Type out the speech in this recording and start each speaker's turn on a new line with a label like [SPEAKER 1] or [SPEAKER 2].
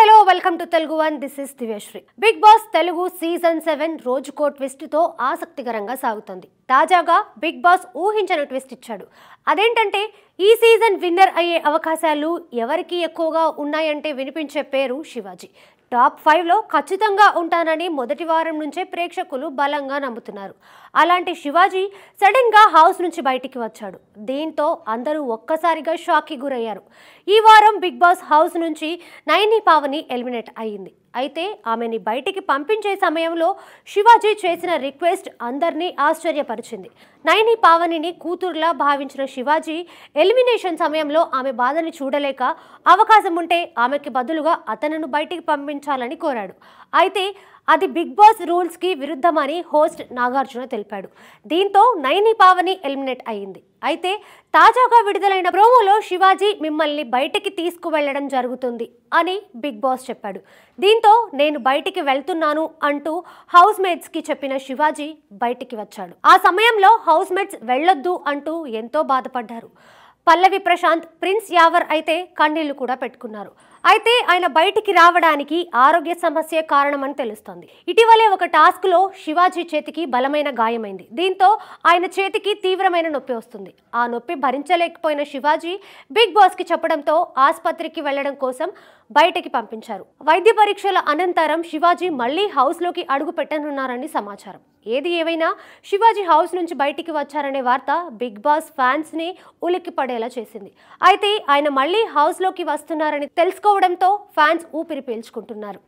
[SPEAKER 1] hello welcome to Telugu one this is Divyasri Bigg Boss Telugu season seven రోజుకో twist తో ఆసక్తికరంగా సాగుతోంది తాజాగా బిగ్ బాస్ ఊహించని ట్విస్ట్ ఇచ్చాడు అదేంటంటే ఈ సీజన్ విన్నర్ అయ్యే అవకాశాలు ఎవరికి ఎక్కువగా ఉన్నాయంటే వినిపించే పేరు శివాజీ టాప్ ఫైవ్లో ఖచ్చితంగా ఉంటానని మొదటి వారం నుంచే ప్రేక్షకులు బలంగా నమ్ముతున్నారు అలాంటి శివాజీ సడన్గా హౌస్ నుంచి బయటికి వచ్చాడు దీంతో అందరూ ఒక్కసారిగా షాక్కి గురయ్యారు ఈ వారం బిగ్ బాస్ హౌస్ నుంచి నైని పావని ఎలిమినేట్ అయ్యింది అయితే ఆమెని బయటికి పంపించే సమయంలో శివాజీ చేసిన రిక్వెస్ట్ అందరినీ ఆశ్చర్యపరిచింది నయని పావనిని కూతురులా భావించిన శివాజీ ఎలిమినేషన్ సమయంలో ఆమె బాధని చూడలేక అవకాశం ఉంటే ఆమెకి బదులుగా అతనను బయటికి పంపించాలని కోరాడు అయితే అది బిగ్ బాస్ రూల్స్కి విరుద్ధమని హోస్ట్ నాగార్జున తెలిపాడు దీంతో నైని పావని ఎలిమినేట్ అయింది అయితే తాజాగా విడుదలైన ప్రోమోలో శివాజీ మిమ్మల్ని బయటికి తీసుకువెళ్లడం జరుగుతుంది అని బిగ్ బాస్ చెప్పాడు దీంతో నేను బయటికి వెళ్తున్నాను అంటూ హౌస్ కి చెప్పిన శివాజీ బయటికి వచ్చాడు ఆ సమయంలో హౌస్ మేట్స్ వెళ్ళొద్దు అంటూ ఎంతో బాధపడ్డారు పల్లవి ప్రశాంత్ ప్రిన్స్ యావర్ అయితే కన్నీళ్లు కూడా పెట్టుకున్నారు అయితే ఆయన బయటికి రావడానికి ఆరోగ్య సమస్య కారణమని తెలుస్తోంది ఇటీవలే ఒక టాస్క్లో శివాజీ చేతికి బలమైన గాయమైంది దీంతో ఆయన చేతికి తీవ్రమైన నొప్పి వస్తుంది ఆ నొప్పి భరించలేకపోయిన శివాజీ బిగ్ బాస్ కి చెప్పడంతో ఆసుపత్రికి వెళ్లడం కోసం బయటకి పంపించారు వైద్య పరీక్షల అనంతరం శివాజీ మళ్లీ లోకి అడుగు పెట్టనున్నారని సమాచారం ఏది ఏవైనా శివాజీ హౌస్ నుంచి బయటికి వచ్చారనే వార్త బిగ్ బాస్ ఫ్యాన్స్ని ఉలిక్కిపడేలా ఉండేలా చేసింది అయితే ఆయన మళ్లీ హౌస్ లోకి వస్తున్నారని తెలుసుకోవడంతో ఫ్యాన్స్ ఊపిరి పీల్చుకుంటున్నారు